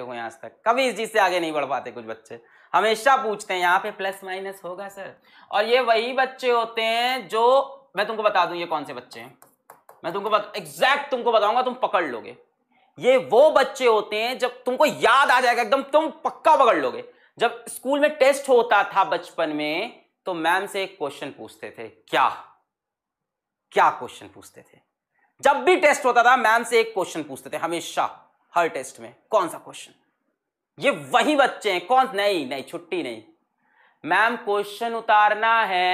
हुए आज तक कभी इस चीज से आगे नहीं बढ़ पाते कुछ बच्चे हमेशा पूछते हैं यहाँ पे प्लस माइनस होगा सर और ये वही बच्चे होते हैं जो मैं तुमको बता दू ये कौन से बच्चे हैं मैं तुमको बता एग्जैक्ट तुमको बताऊंगा तुम पकड़ लोगे ये वो बच्चे होते हैं जब तुमको याद आ जाएगा एकदम तुम पक्का पकड़ लोगे जब स्कूल में टेस्ट होता था बचपन में तो मैम से एक क्वेश्चन पूछते थे क्या क्या क्वेश्चन पूछते थे जब भी टेस्ट होता था मैम से एक क्वेश्चन पूछते थे हमेशा हर टेस्ट में कौन सा क्वेश्चन ये वही बच्चे हैं कौन नहीं नहीं छुट्टी नहीं मैम क्वेश्चन उतारना है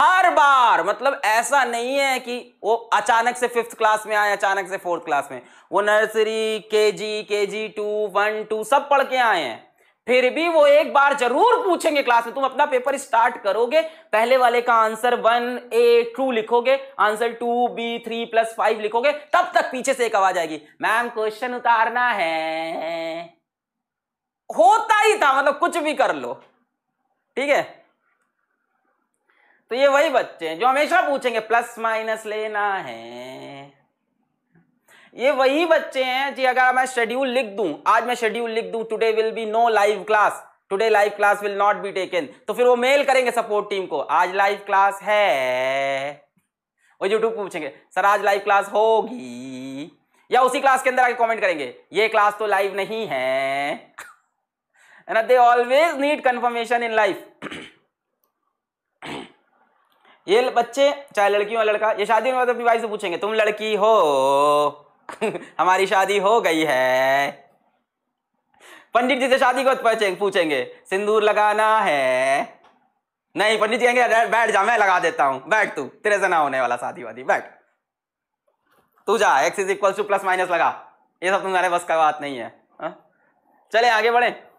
हर बार मतलब ऐसा नहीं है कि वो अचानक से फिफ्थ क्लास में आए अचानक से फोर्थ क्लास में वो nursery KG KG two one two सब पढ़ के आए हैं फिर भी वो एक बार जरूर पूछेंगे क्लास में तुम अपना पेपर स्टार्ट करोगे पहले वाले का आंसर वन ए टू लिखोगे answer two B three plus five लिखोगे तब तक पीछे से एक आवाज आएगी मैम क्वेश्चन उतारना है होता ही था मतलब कुछ भी कर लो ठीक है तो ये वही बच्चे हैं जो हमेशा पूछेंगे प्लस माइनस लेना है ये वही बच्चे हैं जी अगर मैं शेड्यूल लिख दूं आज मैं शेड्यूल लिख दूं today will be no live class today live class will not be taken तो फिर वो मेल करेंगे सपोर्ट टीम को आज लाइव क्लास है वो यूट्यूब पूछेंगे सर आज लाइव क्लास होगी या उसी क्लास के अंदर आके कमेंट करेंगे ये क्लास तो लाइव नहीं है ना they always need confirmation in life ये बच्चे चाहे लड़की हो लड़का ये शादी में अपनी वाइफ से पूछेंगे तुम लड़की हो हमारी शादी हो गई है पंडित जी से शादी को पूछेंगे सिंदूर लगाना है नहीं पंडित जी कहेंगे बैठ जा मैं लगा देता हूं बैठ तू तेरे से ना होने वाला शादी वादी बैठ तू जा X is equal to plus minus लगा ये सब तुम्हारे बस का बात नहीं है हाँ? चले आगे बढ़े